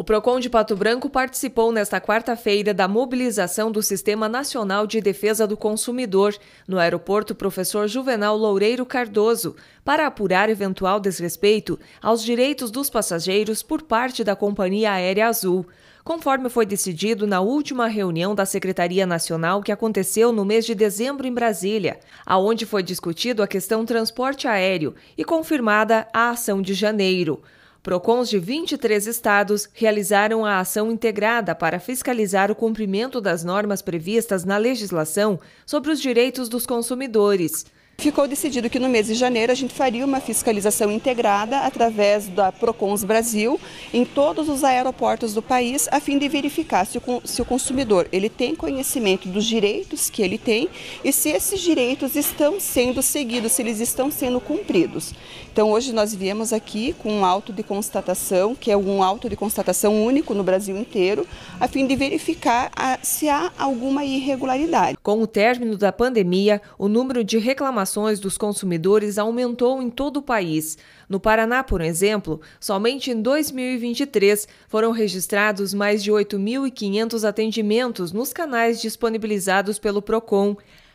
O PROCON de Pato Branco participou nesta quarta-feira da mobilização do Sistema Nacional de Defesa do Consumidor no aeroporto Professor Juvenal Loureiro Cardoso para apurar eventual desrespeito aos direitos dos passageiros por parte da Companhia Aérea Azul. Conforme foi decidido na última reunião da Secretaria Nacional que aconteceu no mês de dezembro em Brasília, aonde foi discutido a questão transporte aéreo e confirmada a ação de janeiro. PROCONs de 23 estados realizaram a ação integrada para fiscalizar o cumprimento das normas previstas na legislação sobre os direitos dos consumidores. Ficou decidido que no mês de janeiro a gente faria uma fiscalização integrada através da Procons Brasil em todos os aeroportos do país, a fim de verificar se o, se o consumidor ele tem conhecimento dos direitos que ele tem e se esses direitos estão sendo seguidos, se eles estão sendo cumpridos. Então hoje nós viemos aqui com um auto de constatação, que é um auto de constatação único no Brasil inteiro, a fim de verificar a, se há alguma irregularidade. Com o término da pandemia, o número de reclamações reclamações dos consumidores aumentou em todo o país. No Paraná, por exemplo, somente em 2023 foram registrados mais de 8.500 atendimentos nos canais disponibilizados pelo Procon.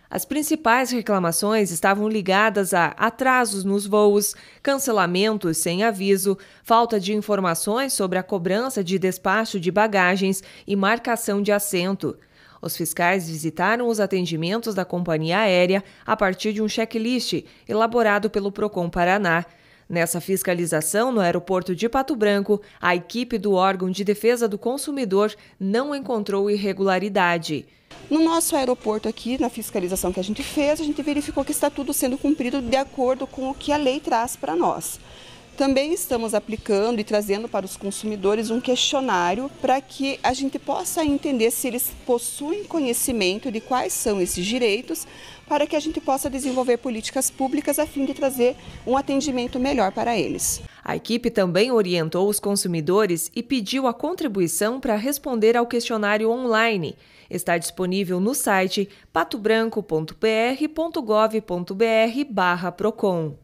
As principais reclamações estavam ligadas a atrasos nos voos, cancelamentos sem aviso, falta de informações sobre a cobrança de despacho de bagagens e marcação de assento. Os fiscais visitaram os atendimentos da companhia aérea a partir de um checklist elaborado pelo Procon Paraná. Nessa fiscalização, no aeroporto de Pato Branco, a equipe do órgão de defesa do consumidor não encontrou irregularidade. No nosso aeroporto aqui, na fiscalização que a gente fez, a gente verificou que está tudo sendo cumprido de acordo com o que a lei traz para nós. Também estamos aplicando e trazendo para os consumidores um questionário para que a gente possa entender se eles possuem conhecimento de quais são esses direitos, para que a gente possa desenvolver políticas públicas a fim de trazer um atendimento melhor para eles. A equipe também orientou os consumidores e pediu a contribuição para responder ao questionário online. Está disponível no site patobranco.pr.gov.br/procon.